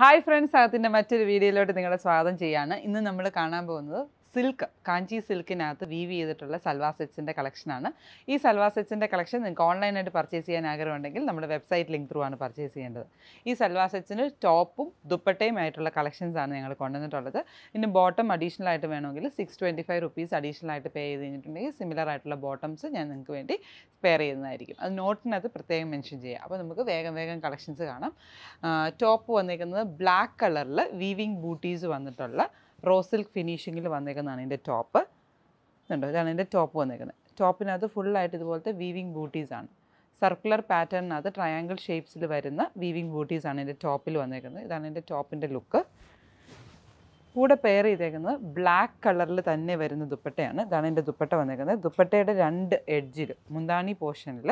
hi friends അകത്തിൻ്റെ മറ്റൊരു വീഡിയോയിലോട്ട് നിങ്ങളെ സ്വാഗതം ചെയ്യാണ് ഇന്ന് നമ്മൾ കാണാൻ പോകുന്നത് സിൽക്ക് കാഞ്ചി സിൽക്കിനകത്ത് വീവ് ചെയ്തിട്ടുള്ള സൽവാ സെറ്റ്സിൻ്റെ കളക്ഷനാണ് ഈ സൽവാ സെറ്റ്സിൻ്റെ കളക്ഷൻ നിങ്ങൾക്ക് ഓൺലൈനായിട്ട് പർച്ചേസ് ചെയ്യാൻ ആഗ്രഹമുണ്ടെങ്കിൽ നമ്മുടെ വെബ്സൈറ്റ് ലിങ്ക് ത്രൂ ആണ് പർച്ചേസ് ചെയ്യേണ്ടത് ഈ സൽവാ സെറ്റ്സിന് ടോപ്പും ദുപ്പട്ടയും ആയിട്ടുള്ള കളക്ഷൻസാണ് ഞങ്ങൾ കൊണ്ടുവന്നിട്ടുള്ളത് ഇനി ബോട്ടം അഡീഷണൽ ആയിട്ട് വേണമെങ്കിൽ six twenty five rupees additional ആയിട്ട് പേ ചെയ്തിട്ടുണ്ടെങ്കിൽ സിമിലർ ആയിട്ടുള്ള ബോട്ടംസ് ഞാൻ നിങ്ങൾക്ക് വേണ്ടി സ്പെയർ ചെയ്യുന്നതായിരിക്കും അത് നോട്ടിനകത്ത് പ്രത്യേകം മെൻഷൻ ചെയ്യാം അപ്പോൾ നമുക്ക് വേഗം വേഗം കളക്ഷൻസ് കാണാം ടോപ്പ് വന്നിരിക്കുന്നത് ബ്ലാക്ക് കളറിൽ വീവിങ് ബൂട്ടീസ് വന്നിട്ടുള്ള റോസ് സിൽക്ക് ഫിനിഷിങ്ങിൽ വന്നേക്കുന്നതാണ് ഇതിൻ്റെ ടോപ്പ് ഉണ്ടോ ഇതാണ് ഇതിൻ്റെ ടോപ്പ് വന്നേക്കുന്നത് ടോപ്പിനകത്ത് ഫുള്ളായിട്ട് ഇതുപോലത്തെ വീവിങ് ബൂട്ടീസാണ് സർക്കുലർ പാറ്റേണിനകത്ത് ട്രയാങ്കിൾ ഷേപ്സിൽ വരുന്ന വീവിങ് ബൂട്ടീസാണ് ഇതിൻ്റെ ടോപ്പിൽ വന്നേക്കുന്നത് ഇതാണ് ഇതിൻ്റെ ടോപ്പിൻ്റെ ലുക്ക് കൂടെ പെയർ ചെയ്തേക്കുന്നത് ബ്ലാക്ക് കളറിൽ തന്നെ വരുന്ന ദുപ്പട്ടയാണ് ഇതാണ് എൻ്റെ ദുപ്പട്ട വന്നേക്കുന്നത് ദുപ്പട്ടയുടെ രണ്ട് എഡ്ജിൽ മുന്താണി പോർഷനിൽ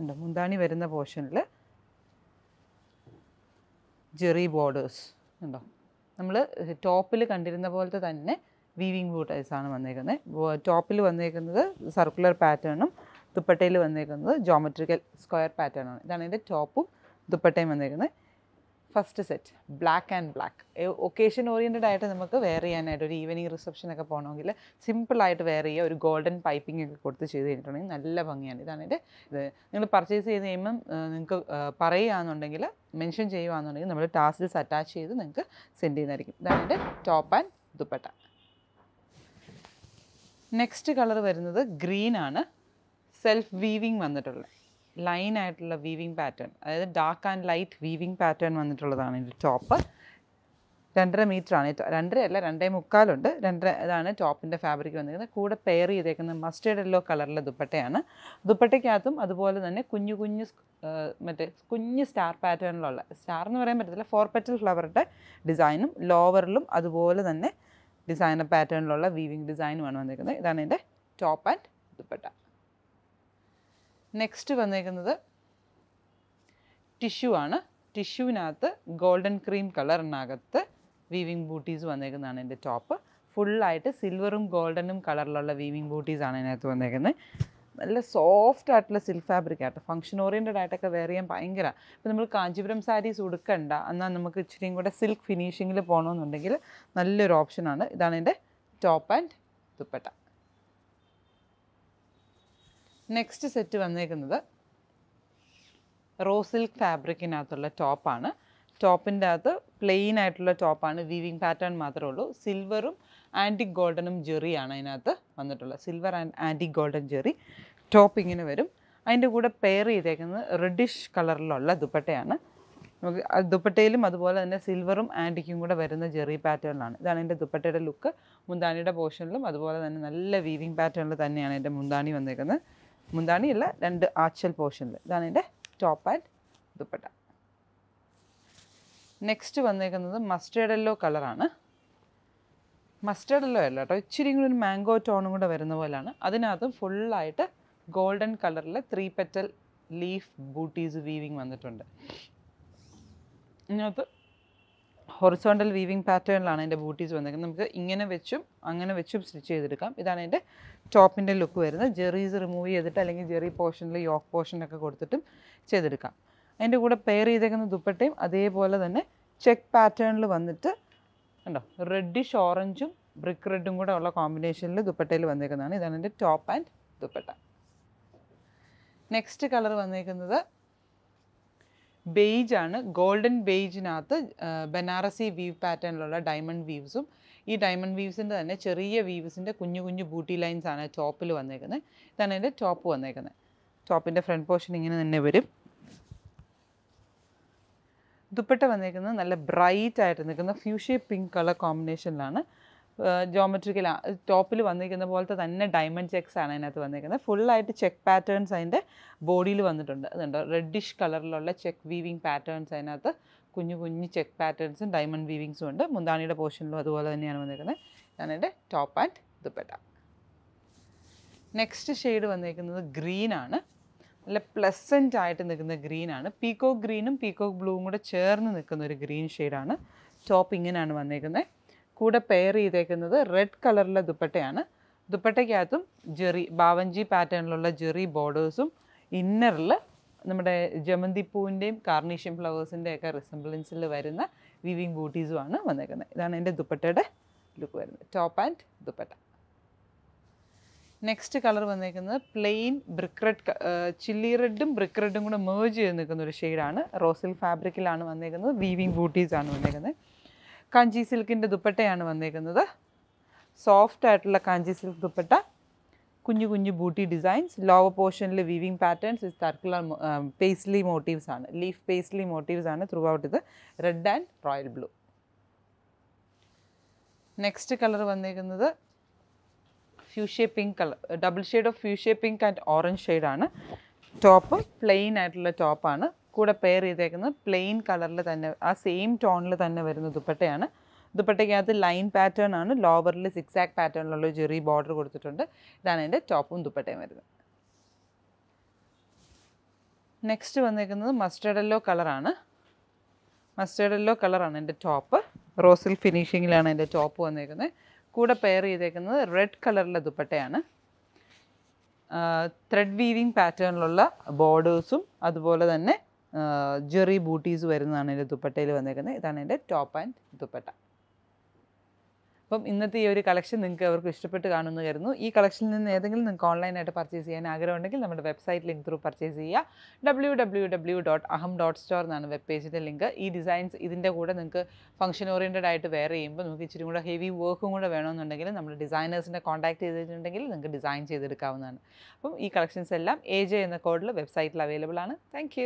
ഉണ്ട് മുന്താണി വരുന്ന പോർഷനിൽ ജെറി ബോർഡേഴ്സ് ഉണ്ടോ നമ്മൾ ടോപ്പിൽ കണ്ടിരുന്ന പോലത്തെ തന്നെ വീവിങ് ബൂ ആണ് വന്നേക്കുന്നത് ടോപ്പിൽ വന്നേക്കുന്നത് സർക്കുലർ പാറ്റേണും ദുപ്പട്ടയിൽ വന്നേക്കുന്നത് ജോമെട്രിക്കൽ സ്ക്വയർ പാറ്റേണാണ് ഇതാണ് ഇതിൻ്റെ ടോപ്പും ദുപ്പട്ടയും വന്നേക്കുന്നത് first set black and black occasion oriented ആയിട്ട് നമുക്ക് വെയർ ചെയ്യാനായിട്ട് ഒരു ഈവനിങ് റിസപ്ഷനൊക്കെ പോകണമെങ്കിൽ സിമ്പിളായിട്ട് വെയർ ചെയ്യുക ഒരു ഗോൾഡൻ പൈപ്പിംഗ് ഒക്കെ കൊടുത്ത് ചെയ്ത് കഴിഞ്ഞിട്ടുണ്ടെങ്കിൽ നല്ല ഭംഗിയാണ് ഇതാണ് എൻ്റെ ഇത് നിങ്ങൾ പർച്ചേസ് ചെയ്ത് കഴിയുമ്പം നിങ്ങൾക്ക് പറയുകയാണെന്നുണ്ടെങ്കിൽ മെൻഷൻ ചെയ്യുകയാണെന്നുണ്ടെങ്കിൽ നമ്മൾ ടാസിൽസ് അറ്റാച്ച് ചെയ്ത് നിങ്ങൾക്ക് സെൻഡ് ചെയ്യുന്നതായിരിക്കും ഇതാണ് എൻ്റെ top and dupatta next colour വരുന്നത് ഗ്രീനാണ് സെൽഫ് വീവിങ് വന്നിട്ടുള്ളത് ലൈൻ ആയിട്ടുള്ള വീവിങ് പാറ്റേൺ അതായത് dark and light weaving pattern വന്നിട്ടുള്ളതാണ് ഇതിൻ്റെ ടോപ്പ് രണ്ടര മീറ്ററാണ് രണ്ടര അല്ല രണ്ടേ മുക്കാലുണ്ട് രണ്ടര ഇതാണ് ടോപ്പിൻ്റെ ഫാബ്രിക് വന്നിരിക്കുന്നത് കൂടെ പെയർ ചെയ്തേക്കുന്നത് മസ്റ്റേഡ് യെല്ലോ കളറിലെ ദുപ്പട്ടയാണ് ദുപ്പട്ടയ്ക്കകത്തും അതുപോലെ തന്നെ കുഞ്ഞു കുഞ്ഞു മറ്റേ കുഞ്ഞ് സ്റ്റാർ പാറ്റേണിലുള്ള സ്റ്റാർ എന്ന് പറയാൻ പറ്റത്തില്ല ഫോർ പെറ്റൽ ഫ്ലവറുടെ ഡിസൈനും ലോവറിലും അതുപോലെ തന്നെ ഡിസൈനർ പാറ്റേണിലുള്ള വീവിങ് ഡിസൈനുമാണ് വന്നിരിക്കുന്നത് ഇതാണ് എൻ്റെ ടോപ്പ് ആൻഡ് ദുപ്പട്ട നെക്സ്റ്റ് വന്നേക്കുന്നത് ടിഷ്യൂ ആണ് ടിഷ്യൂവിനകത്ത് ഗോൾഡൻ ക്രീം കളറിനകത്ത് വീവിംഗ് ബൂട്ടീസ് വന്നേക്കുന്നതാണ് എൻ്റെ ടോപ്പ് ഫുള്ളായിട്ട് സിൽവറും ഗോൾഡനും കളറിലുള്ള ബൂട്ടീസ് ബൂട്ടീസാണ് അതിനകത്ത് വന്നേക്കുന്നത് നല്ല സോഫ്റ്റ് ആയിട്ടുള്ള സിൽക്ക് ഫാബ്രിക് ആയിട്ട് ഫംഗ്ഷൻ ഓറിയൻറ്റഡ് ആയിട്ടൊക്കെ വെയർ ചെയ്യാൻ ഭയങ്കര ഇപ്പോൾ നമ്മൾ കാഞ്ചീപുരം സാരീസ് ഉടുക്കണ്ട എന്നാൽ നമുക്ക് ഇച്ചിരിയും കൂടെ സിൽക്ക് ഫിനിഷിങ്ങിൽ പോകണമെന്നുണ്ടെങ്കിൽ നല്ലൊരു ഓപ്ഷനാണ് ഇതാണ് എൻ്റെ top and dupatta next set വന്നേക്കുന്നത് റോ സിൽക്ക് ഫാബ്രിക്കിനകത്തുള്ള ടോപ്പാണ് ടോപ്പിൻ്റെ അകത്ത് പ്ലെയിൻ ആയിട്ടുള്ള ടോപ്പാണ് വീവിങ് പാറ്റേൺ മാത്രമേ ഉള്ളൂ സിൽവറും ആൻറ്റിക് ഗോൾഡനും ജെറിയാണ് അതിനകത്ത് വന്നിട്ടുള്ളത് silver and antique golden zari top ഇങ്ങനെ വരും അതിൻ്റെ കൂടെ പെയർ ചെയ്തേക്കുന്നത് റെഡിഷ് കളറിലുള്ള ദുപ്പട്ടയാണ് നമുക്ക് ദുപ്പട്ടയിലും അതുപോലെ തന്നെ സിൽവറും ആൻറ്റിക്കും കൂടെ വരുന്ന ജെറി പാറ്റേണിലാണ് ഇതാണ് എൻ്റെ ദുപ്പട്ടയുടെ ലുക്ക് മുന്താണിയുടെ പോർഷനിലും അതുപോലെ തന്നെ നല്ല വീവിങ് പാറ്റേണിൽ തന്നെയാണ് എൻ്റെ മുന്താണി വന്നേക്കുന്നത് മുന്താണിയുള്ള രണ്ട് ആച്ചൽ പോർഷനിൽ ഇതാണ് എൻ്റെ ടോപ്പ് ആൻഡ് ദുപ്പട്ട നെക്സ്റ്റ് വന്നേക്കുന്നത് മസ്റ്റേഡ് എല്ലോ കളറാണ് മസ്റ്റേഡ് യെല്ലോ അല്ല കേട്ടോ ഇച്ചിരി കൂടി ഒരു മാംഗോ ടോണും കൂടെ വരുന്ന പോലെയാണ് അതിനകത്തും ഫുള്ളായിട്ട് ഗോൾഡൻ കളറിൽ three petal leaf buttis weaving വന്നിട്ടുണ്ട് ഇതിനകത്ത് ഹൊറിസോണ്ടൽ വീവിങ് പാറ്റേണിലാണ് എൻ്റെ ബൂട്ടീസ് വന്നേക്കുന്നത് നമുക്ക് ഇങ്ങനെ വെച്ചും അങ്ങനെ വെച്ചും സ്റ്റിച്ച് ചെയ്തെടുക്കാം ഇതാണ് എൻ്റെ ടോപ്പിൻ്റെ ലുക്ക് വരുന്നത് ജെറീസ് റിമൂവ് ചെയ്തിട്ട് അല്ലെങ്കിൽ ജെറി പോർഷനിൽ യോക്ക് പോർഷനൊക്കെ കൊടുത്തിട്ടും ചെയ്തെടുക്കാം അതിൻ്റെ കൂടെ പെയർ ചെയ്തേക്കുന്ന ദുപ്പട്ടയും അതേപോലെ തന്നെ ചെക്ക് പാറ്റേണിൽ വന്നിട്ട് ഉണ്ടോ റെഡിഷ് ഓറഞ്ചും ബ്രിക്ക് റെഡും കൂടെ ഉള്ള കോമ്പിനേഷനിൽ ദുപ്പട്ടയിൽ വന്നേക്കുന്നതാണ് ഇതാണ് എൻ്റെ top and dupatta next colour വന്നേക്കുന്നത് ബെയ്ജ് ആണ് ഗോൾഡൻ ബെയ്ജിനകത്ത് ബനാറസി വീവ് പാറ്റേണിലുള്ള ഡയമണ്ട് വീവ്സും ഈ ഡയമണ്ട് വീവ്സിൻ്റെ തന്നെ ചെറിയ വീവ്സിൻ്റെ കുഞ്ഞു കുഞ്ഞു ബൂട്ടി ലൈൻസ് ആണ് ടോപ്പിൽ വന്നേക്കുന്നത് ഇതാണ് എൻ്റെ ടോപ്പ് വന്നേക്കുന്നത് ടോപ്പിൻ്റെ ഫ്രണ്ട് പോർഷൻ ഇങ്ങനെ തന്നെ വരും ദുപ്പട്ട വന്നേക്കുന്നത് നല്ല ബ്രൈറ്റ് ആയിട്ട് നിൽക്കുന്ന ഫ്യൂഷ്യ പിങ്ക് കളർ കോമ്പിനേഷനിലാണ് ജോമെട്രിക്കൽ ടോപ്പിൽ വന്നിരിക്കുന്ന പോലത്തെ തന്നെ ഡയമണ്ട് ചെക്സ് ആണ് അതിനകത്ത് വന്നിരിക്കുന്നത് ഫുള്ളായിട്ട് ചെക്ക് പാറ്റേൺസ് അതിൻ്റെ ബോഡിയിൽ വന്നിട്ടുണ്ട് അതുണ്ട് റെഡിഷ് കളറിലുള്ള ചെക്ക് വീവിങ് പാറ്റേൺസ് അതിനകത്ത് കുഞ്ഞു കുഞ്ഞു ചെക്ക് പാറ്റേൺസും ഡയമണ്ട് വീവിങ്സും ഉണ്ട് മുന്താണിയുടെ പോർഷനിലും അതുപോലെ തന്നെയാണ് വന്നിരിക്കുന്നത് ഇതാണ് എൻ്റെ top and dupatta next shade വന്നിരിക്കുന്നത് ഗ്രീനാണ് നല്ല പ്ലസൻ്റ് ആയിട്ട് നിൽക്കുന്ന ഗ്രീനാണ് പീക്കോക്ക് ഗ്രീനും പീക്കോക്ക് ബ്ലൂവും കൂടെ ചേർന്ന് നിൽക്കുന്ന ഒരു ഗ്രീൻ ഷെയ്ഡാണ് ടോപ്പ് ഇങ്ങനെയാണ് വന്നിരിക്കുന്നത് കൂടെ പെയർ ചെയ്തേക്കുന്നത് റെഡ് കളറിലെ ദുപ്പട്ടയാണ് ദുപ്പട്ടയ്ക്കകത്തും ജെറി ബാവഞ്ചി പാറ്റേണിലുള്ള ജെറി ബോർഡേഴ്സും ഇന്നറിൽ നമ്മുടെ ജമന്തി പൂവിൻ്റെയും കാർണീഷ്യൻ ഫ്ലവേഴ്സിൻ്റെ ഒക്കെ റിസംബ്ലൻസിൽ വരുന്ന വിവിങ് ബൂട്ടീസുമാണ് വന്നേക്കുന്നത് ഇതാണ് എൻ്റെ ദുപ്പട്ടയുടെ ലുക്ക് വരുന്നത് top and dupatta next colour വന്നേക്കുന്നത് പ്ലെയിൻ ബ്രിക്ക് റെഡ് ചില്ലി റെഡും ബ്രിക്ക് റെഡും കൂടെ മേജ് ചെയ്ത് നിൽക്കുന്ന ഒരു ഷെയ്ഡാണ് റോസിൽ ഫാബ്രിക്കിലാണ് വന്നേക്കുന്നത് വീവിങ് ബൂട്ടീസാണ് വന്നേക്കുന്നത് കാഞ്ചി സിൽക്കിൻ്റെ ദുപ്പട്ടയാണ് വന്നേക്കുന്നത് സോഫ്റ്റ് ആയിട്ടുള്ള കാഞ്ചി സിൽക്ക് ദുപ്പട്ട കുഞ്ഞു കുഞ്ഞു ബൂട്ടി ഡിസൈൻസ് ലോവർ പോർഷനിൽ weaving patterns circular paisley motifs ആണ് ലീഫ് പേസ്ലി മോട്ടീവ്സ് ആണ് ത്രൂ ഔട്ട് ഇത് red and royal blue next colour വന്നിരിക്കുന്നത് fuchsia pink colour double shade of fuchsia pink and orange ഷെയ്ഡാണ് ടോപ്പ് പ്ലെയിൻ ആയിട്ടുള്ള ടോപ്പാണ് കൂടെ പെയർ ചെയ്തേക്കുന്നത് പ്ലെയിൻ കളറിൽ തന്നെ ആ സെയിം ടോണിൽ തന്നെ വരുന്ന ദുപ്പട്ടയാണ് ദുപ്പട്ടയ്ക്കകത്ത് ലൈൻ പാറ്റേൺ ആണ് ലോവറിൽ സിക്സ് ആക്ക് പാറ്റേണിലുള്ള ജെറി ബോർഡർ കൊടുത്തിട്ടുണ്ട് ഇതാണ് എൻ്റെ ടോപ്പും ദുപ്പട്ടയും വരുന്നത് നെക്സ്റ്റ് വന്നിരിക്കുന്നത് മസ്റ്റേർഡ് കളറാണ് മസ്റ്റേർഡ് കളറാണ് എൻ്റെ ടോപ്പ് റോസിൽ ഫിനിഷിങ്ങിലാണ് എൻ്റെ ടോപ്പ് വന്നിരിക്കുന്നത് കൂടെ പെയർ ചെയ്തേക്കുന്നത് റെഡ് കളറിലെ ദുപ്പട്ടയാണ് ത്രെഡ് വീവിങ് പാറ്റേണിലുള്ള ബോർഡേഴ്സും അതുപോലെ തന്നെ ജെറി ബൂട്ടീസ് വരുന്നതാണ് എൻ്റെ ദുപ്പട്ടയിൽ വന്നേക്കുന്നത് ഇതാണ് എൻ്റെ ടോപ്പ് ആൻഡ് ദുപ്പട്ട അപ്പം ഇന്നത്തെ ഈ ഒരു കളക്ഷൻ നിങ്ങൾക്ക് അവർക്ക് ഇഷ്ടപ്പെട്ട് കാണുമെന്ന് കരുതുന്നു ഈ കളക്ഷനിൽ നിന്ന് ഏതെങ്കിലും നിങ്ങൾക്ക് ഓൺലൈനായിട്ട് പർച്ചേസ് ചെയ്യാൻ ആഗ്രഹമുണ്ടെങ്കിൽ നമ്മുടെ വെബ്സൈറ്റ് ലിങ്ക് ത്രൂ പർച്ചേസ് ചെയ്യുക W W W dot Aham dot store എന്നാണ് വെബ് പേജിൻ്റെ ലിങ്ക് ഈ ഡിസൈൻസ് ഇതിൻ്റെ കൂടെ നിങ്ങൾക്ക് ഫംഗ്ഷൻ ഓറിയൻറ്റഡ് ആയിട്ട് വെയർ ചെയ്യുമ്പോൾ നമുക്ക് ഇച്ചിരി കൂടെ ഹെവി വർക്കും കൂടെ വേണമെന്നുണ്ടെങ്കിൽ നമ്മൾ ഡിസൈനേഴ്സിനെ കോൺടാക്ട് ചെയ്തിട്ടുണ്ടെങ്കിൽ നിങ്ങൾക്ക് ഡിസൈൻ ചെയ്തെടുക്കാവുന്നതാണ് അപ്പം ഈ കളക്ഷൻസ് എല്ലാം എ ജെ എന്ന കോഡിൽ വെബ്സൈറ്റിൽ അവൈലബിൾ ആണ് താങ്ക്